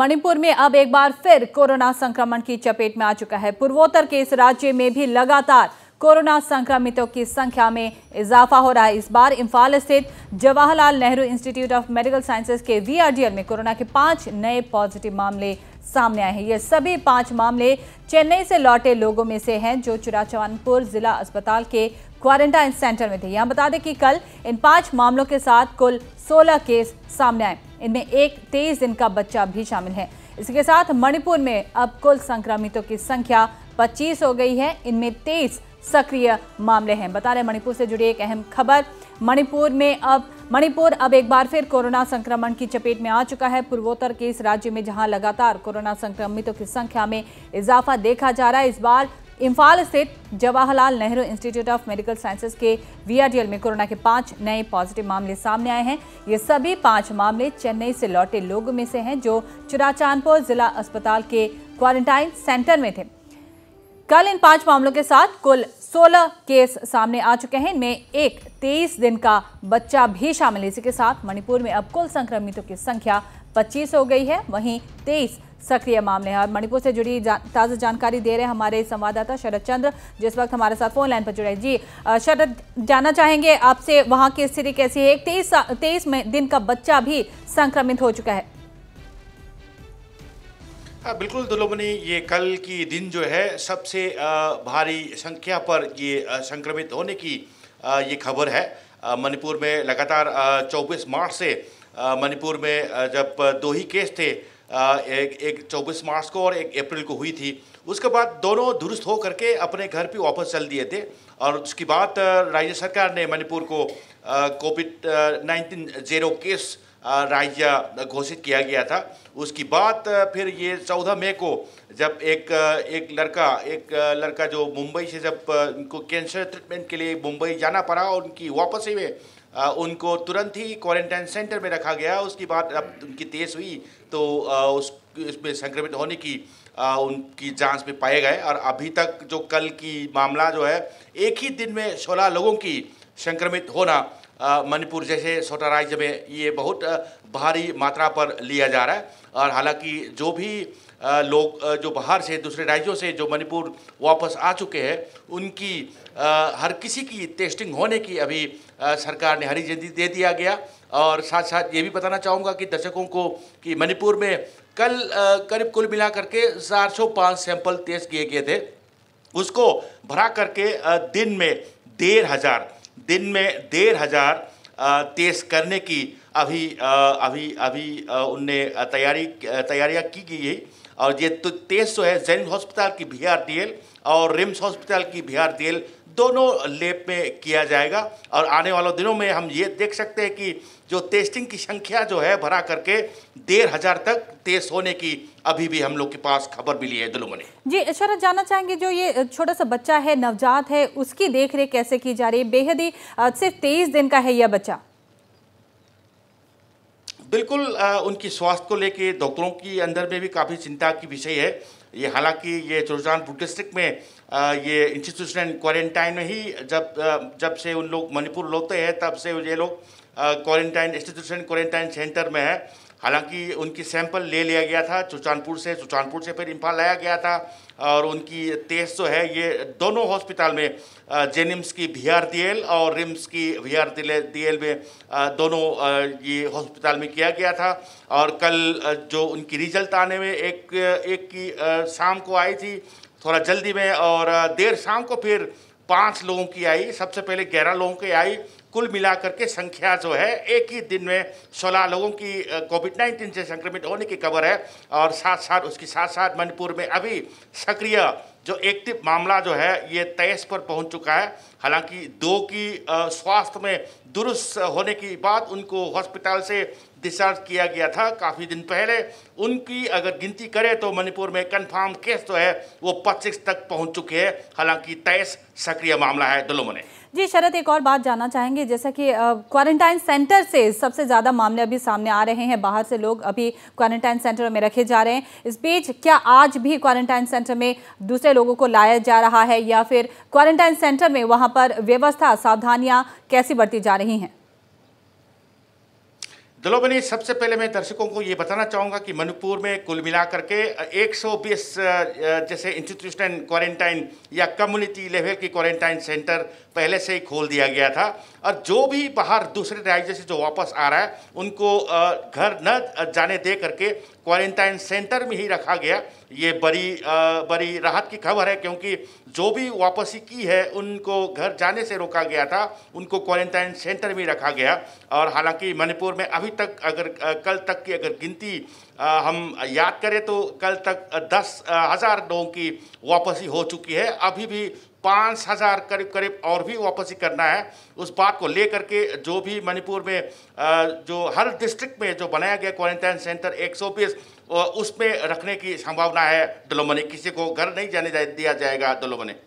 मणिपुर में अब एक बार फिर कोरोना संक्रमण की चपेट में आ चुका है पूर्वोत्तर के इस राज्य में भी लगातार कोरोना संक्रमितों की संख्या में इजाफा हो रहा है इस बार इम्फाल स्थित Jawaharlal Nehru Institute of Medical Sciences के वीआरडीएल में कोरोना के पांच नए पॉजिटिव मामले सामने आए हैं ये सभी पांच मामले चेन्नई से लौटे लोगों में से हैं जो चुराचवानपुर जिला अस्पताल के क्वारंटाइन सेंटर में थे यहां बता दें कि कल इन पांच मामलों के साथ कुल 16 केस सामने आए इनमें एक तेईस दिन का बच्चा भी शामिल है इसके साथ मणिपुर में अब कुल संक्रमितों की संख्या 25 हो गई है इनमें 23 सक्रिय मामले हैं बता रहे मणिपुर से जुड़ी एक अहम खबर मणिपुर में अब मणिपुर अब एक बार फिर कोरोना संक्रमण की चपेट में आ चुका है पूर्वोत्तर के इस राज्य में जहां लगातार कोरोना संक्रमितों की संख्या में इजाफा देखा जा रहा है इस बार इम्फाल स्थित Jawaharlal Nehru Institute of Medical Sciences के वीआरडीएल में कोरोना के पांच नए पॉजिटिव मामले सामने आए हैं ये सभी पांच मामले चेन्नई से लौटे लोगों में से हैं जो चुराचांदपुर जिला अस्पताल के क्वारंटाइन सेंटर में थे कल इन पांच मामलों के साथ कुल 16 केस सामने आ चुके हैं इनमें एक 23 दिन का बच्चा भी शामिल है इसी के साथ मणिपुर में अब कुल संक्रमितों की संख्या 25 हो गई है वहीं 23 सक्रिय मामले हैं और मणिपुर से जुड़ी जा, ताज़ा जानकारी दे रहे हैं हमारे संवाददाता शरद चंद्र जिस वक्त हमारे साथ फोन लाइन पर जुड़े जी शरद जानना चाहेंगे आपसे वहाँ की स्थिति कैसी है एक तेईस तेईस में दिन का बच्चा भी संक्रमित हो चुका है हाँ बिल्कुल दुलोमनी ये कल की दिन जो है सबसे भारी संख्या पर ये संक्रमित होने की ये खबर है मणिपुर में लगातार 24 मार्च से मणिपुर में जब दो ही केस थे एक एक 24 मार्च को और एक अप्रैल को हुई थी उसके बाद दोनों दुरुस्त हो करके अपने घर पे वापस चल दिए थे और उसके बाद राज्य सरकार ने मणिपुर को कोविड नाइन्टीन जीरो केस राज्य घोषित किया गया था उसकी बात फिर ये चौदह मई को जब एक एक लड़का एक लड़का जो मुंबई से जब उनको कैंसर ट्रीटमेंट के लिए मुंबई जाना पड़ा और उनकी वापसी में उनको तुरंत ही क्वारंटाइन सेंटर में रखा गया उसकी बात अब उनकी तेज हुई तो उस इसमें संक्रमित होने की आ, उनकी जांच में पाए गए और अभी तक जो कल की मामला जो है एक ही दिन में सोलह लोगों की संक्रमित होना मणिपुर जैसे छोटा राज्य में ये बहुत भारी मात्रा पर लिया जा रहा है और हालांकि जो भी लोग जो बाहर से दूसरे राज्यों से जो मणिपुर वापस आ चुके हैं उनकी हर किसी की टेस्टिंग होने की अभी सरकार ने हरी झंडी दे दिया गया और साथ साथ ये भी बताना चाहूँगा कि दर्शकों को कि मणिपुर में कल करीब कुल मिला करके पाँच सैंपल टेस्ट किए गए थे उसको भरा करके दिन में डेढ़ हज़ार दिन में डेढ़ हज़ार टेस्ट करने की अभी अभी अभी उनने तैयारी तैयारियाँ की गई है और ये तो टेस्ट जो तो है जैन हॉस्पिटल की बी और रिम्स हॉस्पिटल की बी दोनों लेप में किया जाएगा और आने वाले दिनों में हम ये देख सकते हैं कि जो टेस्टिंग की संख्या जो है भरा करके डेढ़ हजार तक तेज होने की अभी भी हम लोग के पास खबर मिली है दुलुमनी जी शरद जानना चाहेंगे जो ये छोटा सा बच्चा है नवजात है उसकी देख रेख कैसे की जा रही है बेहद ही सिर्फ तेईस दिन का है यह बच्चा बिल्कुल आ, उनकी स्वास्थ्य को लेके डॉक्टरों की अंदर में भी काफ़ी चिंता की विषय है ये हालांकि ये चुरजानपुर डिस्ट्रिक्ट में आ, ये इंस्टीट्यूशन क्वारंटाइन में ही जब आ, जब से उन लोग मणिपुर लौटते हैं तब से ये लोग क्वारंटाइन इंस्टीट्यूशन क्वारंटाइन सेंटर में है हालांकि उनकी सैंपल ले लिया गया था चुचानपुर से चुचानपुर से फिर इम्फाल लाया गया था और उनकी टेस्ट जो तो है ये दोनों हॉस्पिटल में जेनिम्स की वी आर डी एल और रिम्स की वी आर डी एल में दोनों ये हॉस्पिटल में किया गया था और कल जो उनकी रिजल्ट आने में एक एक की शाम को आई थी थोड़ा जल्दी में और देर शाम को फिर पाँच लोगों की आई सबसे पहले ग्यारह लोगों की आई कुल मिलाकर के संख्या जो है एक ही दिन में सोलह लोगों की कोविड नाइन्टीन से संक्रमित होने की खबर है और साथ साथ उसके साथ साथ मणिपुर में अभी सक्रिय जो एक्टिव मामला जो है ये तेईस पर पहुंच चुका है हालांकि दो की स्वास्थ्य में दुरुस्त होने की बात उनको हॉस्पिटल से डिस्चार्ज किया गया था काफ़ी दिन पहले उनकी अगर गिनती करें तो मणिपुर में कंफर्म केस जो है वो पच्चीस तक पहुंच चुके हैं हालांकि तेईस सक्रिय मामला है दुलोमने जी शरद एक और बात जानना चाहेंगे जैसा कि क्वारंटाइन सेंटर से सबसे ज़्यादा मामले अभी सामने आ रहे हैं बाहर से लोग अभी क्वारंटाइन सेंटर में रखे जा रहे हैं इस बीच क्या आज भी क्वारंटाइन सेंटर में दूसरे लोगों को लाया जा रहा है या फिर क्वारंटाइन सेंटर में वहाँ पर व्यवस्था सावधानियाँ कैसी बरती जा रही हैं दलोबनी सबसे पहले मैं दर्शकों को ये बताना चाहूँगा कि मणिपुर में कुल मिलाकर के 120 जैसे इंस्टीट्यूशन क्वारंटाइन या कम्युनिटी लेवल की क्वारंटाइन सेंटर पहले से ही खोल दिया गया था और जो भी बाहर दूसरे राज्य से जो वापस आ रहा है उनको घर न जाने दे करके क्वारंटाइन सेंटर में ही रखा गया ये बड़ी बड़ी राहत की खबर है क्योंकि जो भी वापसी की है उनको घर जाने से रोका गया था उनको क्वारंटाइन सेंटर में रखा गया और हालांकि मणिपुर में अभी तक अगर कल तक की अगर गिनती हम याद करें तो कल तक दस हज़ार लोगों की वापसी हो चुकी है अभी भी पाँच हज़ार करीब करीब और भी वापसी करना है उस बात को लेकर के जो भी मणिपुर में जो हर डिस्ट्रिक्ट में जो बनाया गया क्वारंटाइन सेंटर एक बीस उसमें रखने की संभावना है दलोमनी किसी को घर नहीं जाने दिया जाएगा दलोमनी